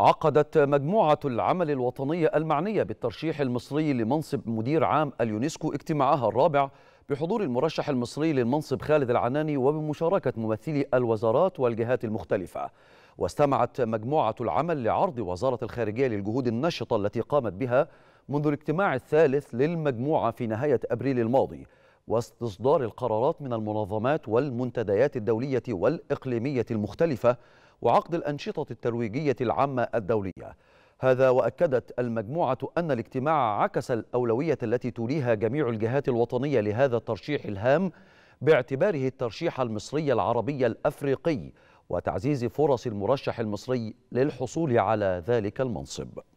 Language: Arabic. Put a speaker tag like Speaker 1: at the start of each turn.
Speaker 1: عقدت مجموعة العمل الوطنية المعنية بالترشيح المصري لمنصب مدير عام اليونسكو اجتماعها الرابع بحضور المرشح المصري للمنصب خالد العناني وبمشاركة ممثلي الوزارات والجهات المختلفة واستمعت مجموعة العمل لعرض وزارة الخارجية للجهود النشطة التي قامت بها منذ الاجتماع الثالث للمجموعة في نهاية أبريل الماضي واستصدار القرارات من المنظمات والمنتديات الدولية والإقليمية المختلفة وعقد الأنشطة الترويجية العامة الدولية هذا وأكدت المجموعة أن الاجتماع عكس الأولوية التي توليها جميع الجهات الوطنية لهذا الترشيح الهام باعتباره الترشيح المصري العربي الأفريقي وتعزيز فرص المرشح المصري للحصول على ذلك المنصب